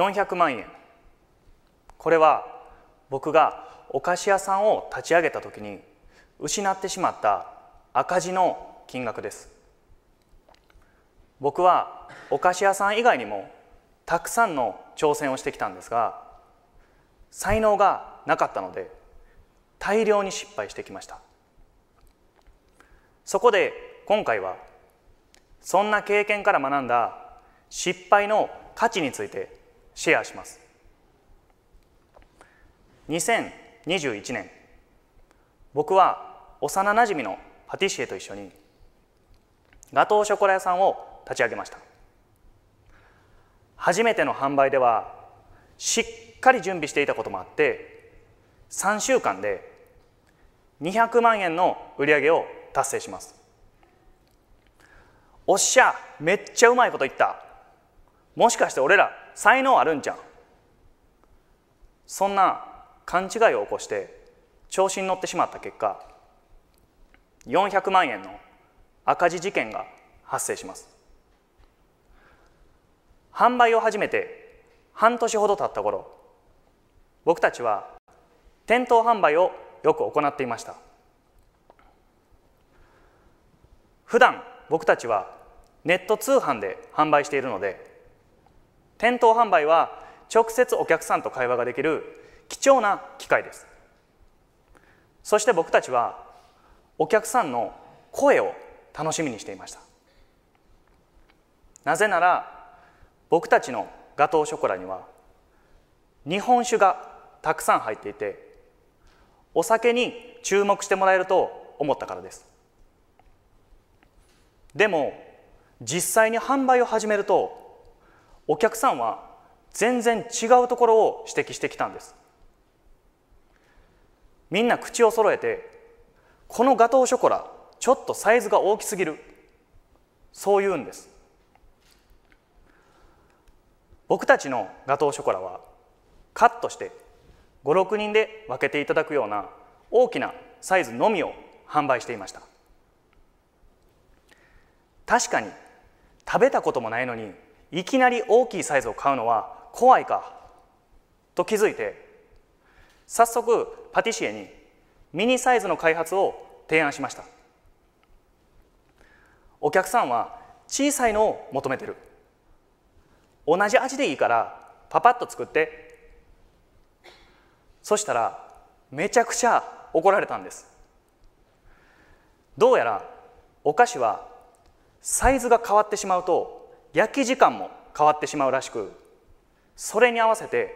400万円これは僕がお菓子屋さんを立ち上げた時に失ってしまった赤字の金額です僕はお菓子屋さん以外にもたくさんの挑戦をしてきたんですが才能がなかったので大量に失敗してきましたそこで今回はそんな経験から学んだ失敗の価値についてシェアします2021年僕は幼なじみのパティシエと一緒にガトーショコラ屋さんを立ち上げました初めての販売ではしっかり準備していたこともあって3週間で200万円の売り上げを達成しますおっしゃめっちゃうまいこと言ったもしかして俺ら才能あるんじゃんそんな勘違いを起こして調子に乗ってしまった結果400万円の赤字事件が発生します販売を始めて半年ほど経った頃僕たちは店頭販売をよく行っていました普段僕たちはネット通販で販売しているので店頭販売は直接お客さんと会話ができる貴重な機会ですそして僕たちはお客さんの声を楽しみにしていましたなぜなら僕たちのガトーショコラには日本酒がたくさん入っていてお酒に注目してもらえると思ったからですでも実際に販売を始めるとお客さんは全然違うところを指摘してきたんですみんな口を揃えてこのガトーショコラちょっとサイズが大きすぎるそう言うんです僕たちのガトーショコラはカットして56人で分けていただくような大きなサイズのみを販売していました確かに食べたこともないのにいきなり大きいサイズを買うのは怖いかと気づいて早速パティシエにミニサイズの開発を提案しましたお客さんは小さいのを求めてる同じ味でいいからパパッと作ってそしたらめちゃくちゃ怒られたんですどうやらお菓子はサイズが変わってしまうと焼き時間も変わってしまうらしくそれに合わせて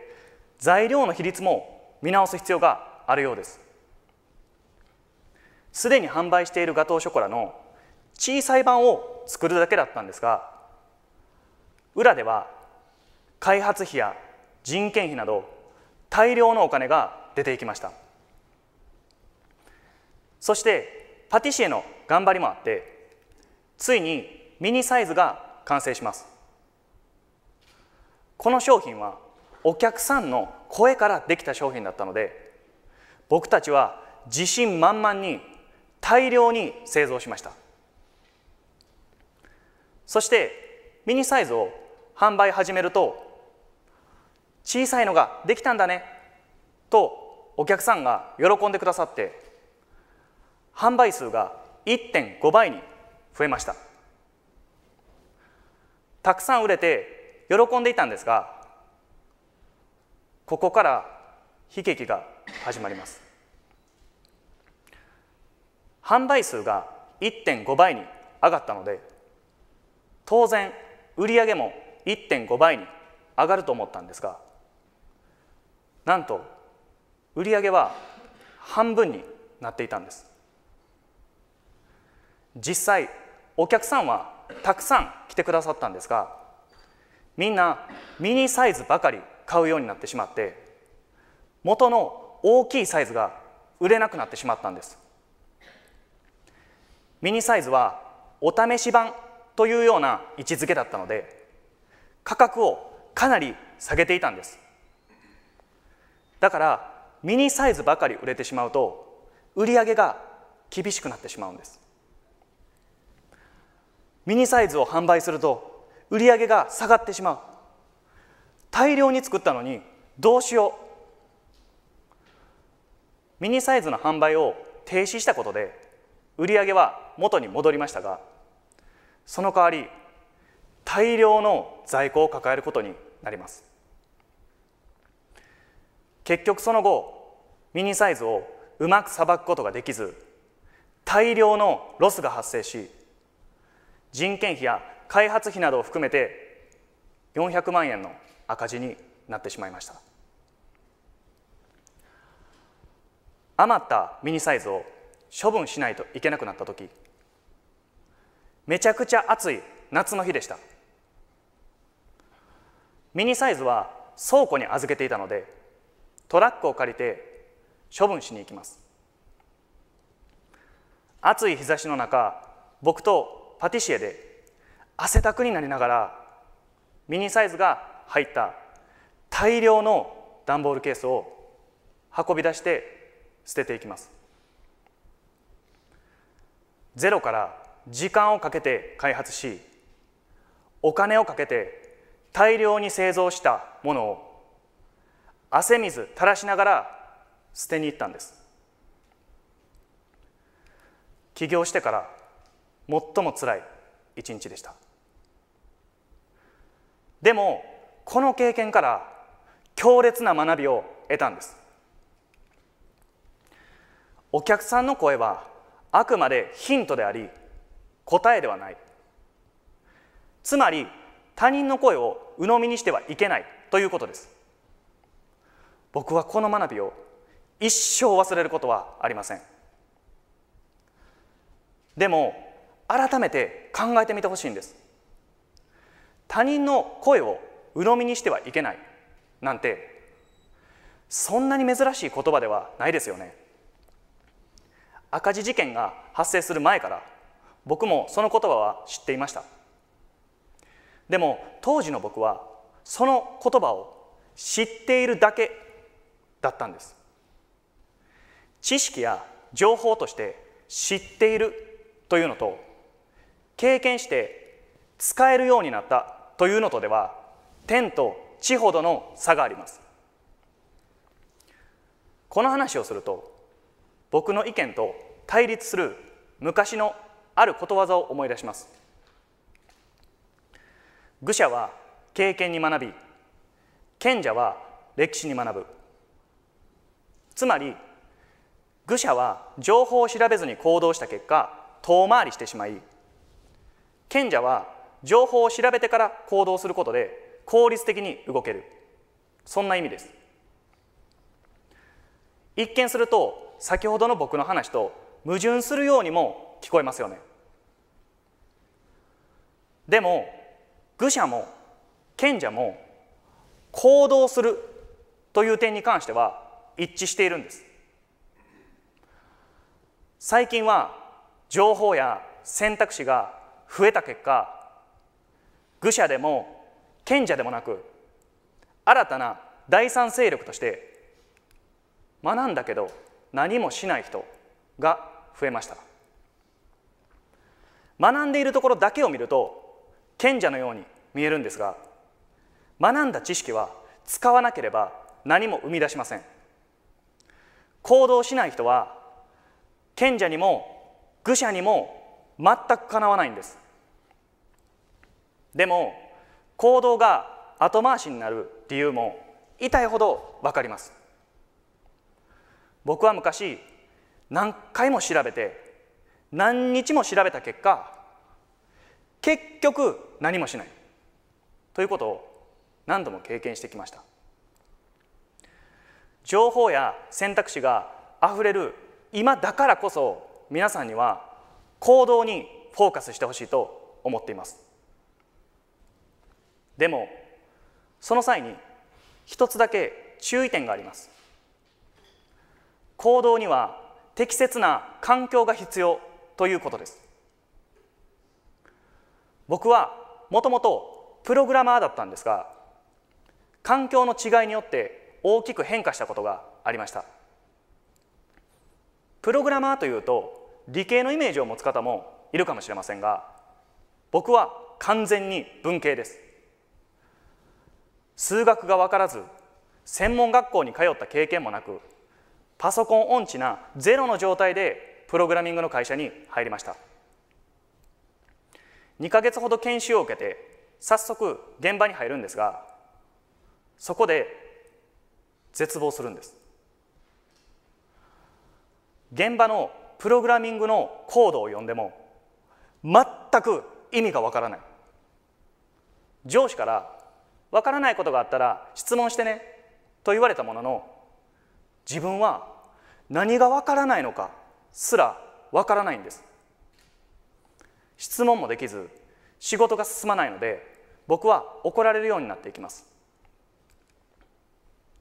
材料の比率も見直す必要があるようですすでに販売しているガトーショコラの小さい版を作るだけだったんですが裏では開発費や人件費など大量のお金が出ていきましたそしてパティシエの頑張りもあってついにミニサイズが完成しますこの商品はお客さんの声からできた商品だったので僕たちは自信満々に大量に製造しましたそしてミニサイズを販売始めると小さいのができたんだねとお客さんが喜んでくださって販売数が1.5倍に増えました。たくさん売れて喜んでいたんですがここから悲劇が始まります販売数が1.5倍に上がったので当然売上も1.5倍に上がると思ったんですがなんと売上は半分になっていたんです実際お客さんはたくさん来てくださったんですがみんなミニサイズばかり買うようになってしまって元の大きいサイズが売れなくなってしまったんですミニサイズはお試し版というような位置づけだったので価格をかなり下げていたんですだからミニサイズばかり売れてしまうと売り上げが厳しくなってしまうんですミニサイズを販売すると売り上げが下がってしまう大量に作ったのにどうしようミニサイズの販売を停止したことで売り上げは元に戻りましたがその代わり大量の在庫を抱えることになります結局その後ミニサイズをうまくさばくことができず大量のロスが発生し人件費や開発費などを含めて400万円の赤字になってしまいました余ったミニサイズを処分しないといけなくなった時めちゃくちゃ暑い夏の日でしたミニサイズは倉庫に預けていたのでトラックを借りて処分しに行きます暑い日差しの中僕とパティシエで汗だくになりながらミニサイズが入った大量の段ボールケースを運び出して捨てていきますゼロから時間をかけて開発しお金をかけて大量に製造したものを汗水垂らしながら捨てに行ったんです起業してから最もつらい一日でしたでもこの経験から強烈な学びを得たんですお客さんの声はあくまでヒントであり答えではないつまり他人の声を鵜呑みにしてはいけないということです僕はこの学びを一生忘れることはありませんでも改めて考えてみてほしいんです他人の声を鵜呑みにしてはいけないなんてそんなに珍しい言葉ではないですよね赤字事件が発生する前から僕もその言葉は知っていましたでも当時の僕はその言葉を知っているだけだったんです知識や情報として知っているというのと経験して使えるようになったというのとでは天と地ほどの差がありますこの話をすると僕の意見と対立する昔のあることわざを思い出します愚者は経験に学び賢者は歴史に学ぶつまり愚者は情報を調べずに行動した結果遠回りしてしまい賢者は情報を調べてから行動することで効率的に動けるそんな意味です一見すると先ほどの僕の話と矛盾するようにも聞こえますよねでも愚者も賢者も行動するという点に関しては一致しているんです最近は情報や選択肢が増えた結果愚者でも賢者でもなく新たな第三勢力として学んだけど何もしない人が増えました学んでいるところだけを見ると賢者のように見えるんですが学んだ知識は使わなければ何も生み出しません行動しない人は賢者にも愚者にも全くかなわないんですでも行動が後回しになる理由も痛いほど分かります僕は昔何回も調べて何日も調べた結果結局何もしないということを何度も経験してきました情報や選択肢があふれる今だからこそ皆さんには行動にフォーカスしてほしいと思っていますでもその際に一つだけ注意点があります行動には適切な環境が必要ということです僕はもともとプログラマーだったんですが環境の違いによって大きく変化したことがありましたプログラマーというと理系のイメージを持つ方もいるかもしれませんが僕は完全に文系です数学が分からず専門学校に通った経験もなくパソコン音痴なゼロの状態でプログラミングの会社に入りました2か月ほど研修を受けて早速現場に入るんですがそこで絶望するんです現場のプログラミングのコードを読んでも全く意味がわからない上司からわからないことがあったら質問してねと言われたものの自分は何がわからないのかすらわからないんです質問もできず仕事が進まないので僕は怒られるようになっていきます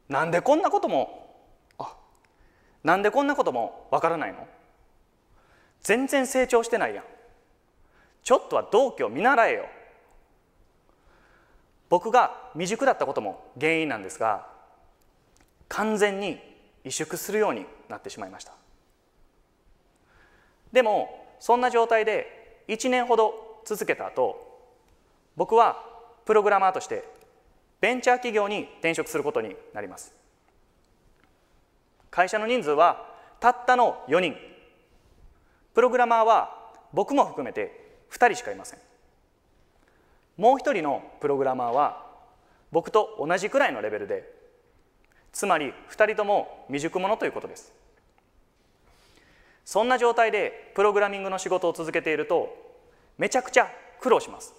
なんでこんなこともあなんでこんなこともわからないの全然成長してないやんちょっとは同居見習えよ僕が未熟だったことも原因なんですが完全に萎縮するようになってしまいましたでもそんな状態で1年ほど続けた後僕はプログラマーとしてベンチャー企業に転職することになります会社の人数はたったの4人プログラマーは僕も含めて2人しかいませんもう一人のプログラマーは僕と同じくらいのレベルでつまり2人とも未熟者ということですそんな状態でプログラミングの仕事を続けているとめちゃくちゃ苦労します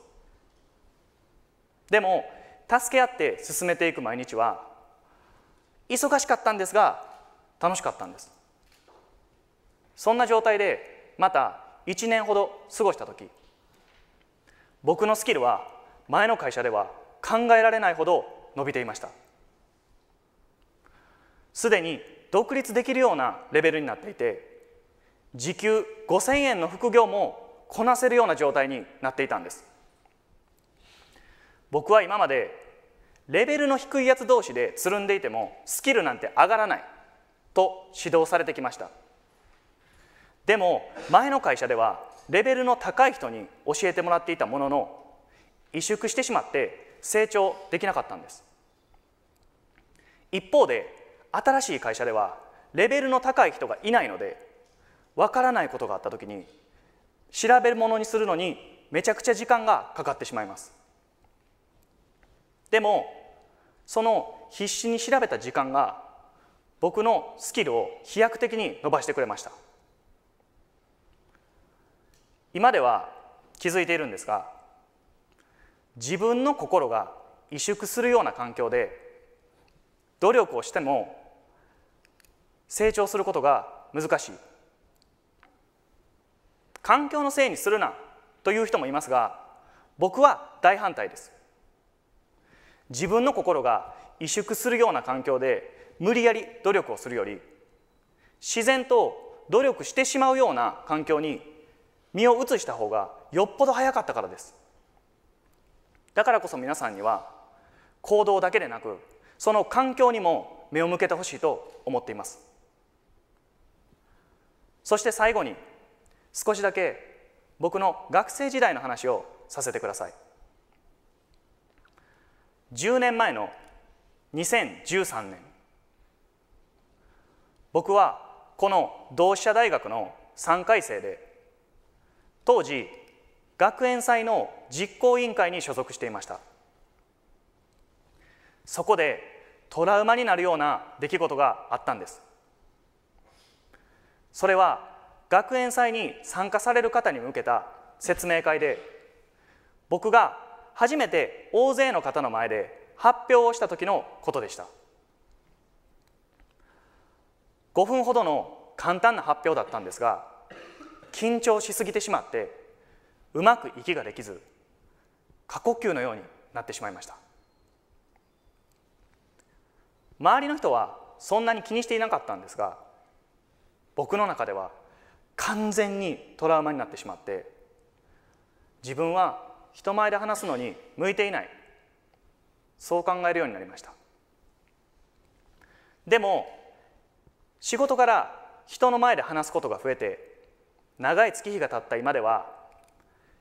でも助け合って進めていく毎日は忙しかったんですが楽しかったんですそんな状態でまた1年ほど過ごした時僕のスキルは前の会社では考えられないほど伸びていましたすでに独立できるようなレベルになっていて時給5000円の副業もこなせるような状態になっていたんです僕は今までレベルの低いやつ同士でつるんでいてもスキルなんて上がらないと指導されてきましたでも前の会社ではレベルの高い人に教えてもらっていたものの萎縮してしまって成長できなかったんです一方で新しい会社ではレベルの高い人がいないのでわからないことがあった時に調べるものにするのにめちゃくちゃ時間がかかってしまいますでもその必死に調べた時間が僕のスキルを飛躍的に伸ばしてくれました今では気づいているんですが自分の心が萎縮するような環境で努力をしても成長することが難しい環境のせいにするなという人もいますが僕は大反対です自分の心が萎縮するような環境で無理やり努力をするより自然と努力してしまうような環境に身を移した方がよっぽど早かったからですだからこそ皆さんには行動だけでなくその環境にも目を向けてほしいと思っていますそして最後に少しだけ僕の学生時代の話をさせてください10年前の2013年僕はこの同志社大学の3回生で当時学園祭の実行委員会に所属していましたそこでトラウマになるような出来事があったんですそれは学園祭に参加される方に向けた説明会で僕が初めて大勢の方の前で発表をした時のことでした5分ほどの簡単な発表だったんですが緊張しすぎてしまってうまく息ができず過呼吸のようになってしまいました周りの人はそんなに気にしていなかったんですが僕の中では完全にトラウマになってしまって自分は人前で話すのに向いていないそう考えるようになりましたでも仕事から人の前で話すことが増えて長い月日が経った今では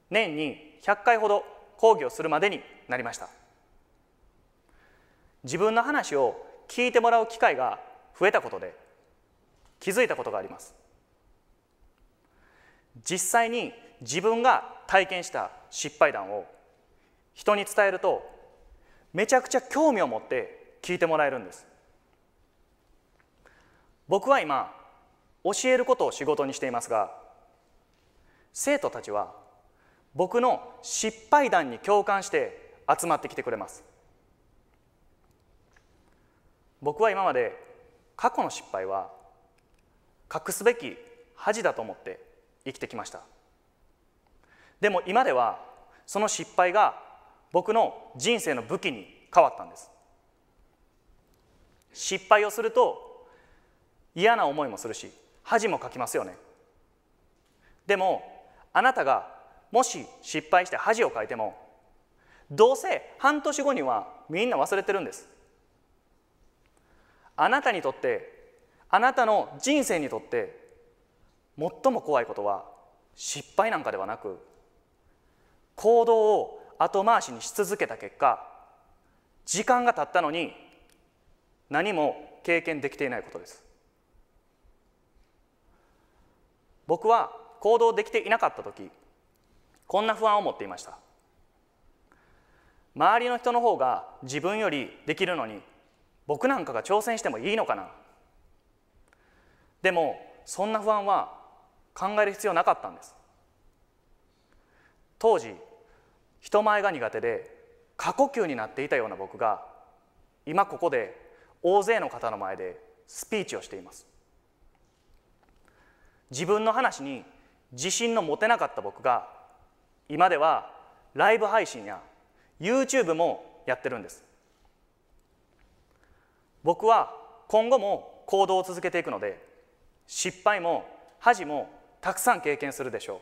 年に100回ほど講義をするまでになりました自分の話を聞いてもらう機会が増えたことで気づいたことがあります実際に自分が体験した失敗談を人に伝えるとめちゃくちゃ興味を持って聞いてもらえるんです僕は今教えることを仕事にしていますが生徒たちは僕の失敗談に共感して集まってきてくれます僕は今まで過去の失敗は隠すべき恥だと思って生きてきましたでも今ではその失敗が僕の人生の武器に変わったんです失敗をすると嫌な思いもするし恥もかきますよねでもあなたがもし失敗して恥をかいてもどうせ半年後にはみんな忘れてるんですあなたにとってあなたの人生にとって最も怖いことは失敗なんかではなく行動を後回しにし続けた結果時間が経ったのに何も経験できていないことです僕は行動できていなかった時こんな不安を持っていました周りの人の方が自分よりできるのに僕なんかが挑戦してもいいのかなでもそんな不安は考える必要なかったんです当時人前が苦手で過呼吸になっていたような僕が今ここで大勢の方の前でスピーチをしています自分の話に自信の持てなかった僕が今ではライブ配信や YouTube もやってるんです僕は今後も行動を続けていくので失敗も恥もたくさん経験するでしょ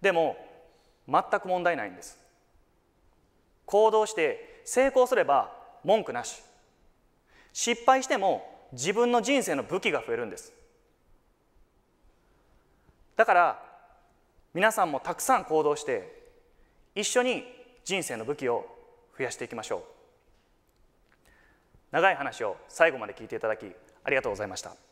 うでも全く問題ないんです行動して成功すれば文句なし失敗しても自分の人生の武器が増えるんですだから皆さんもたくさん行動して一緒に人生の武器を増やしていきましょう長い話を最後まで聞いていただきありがとうございました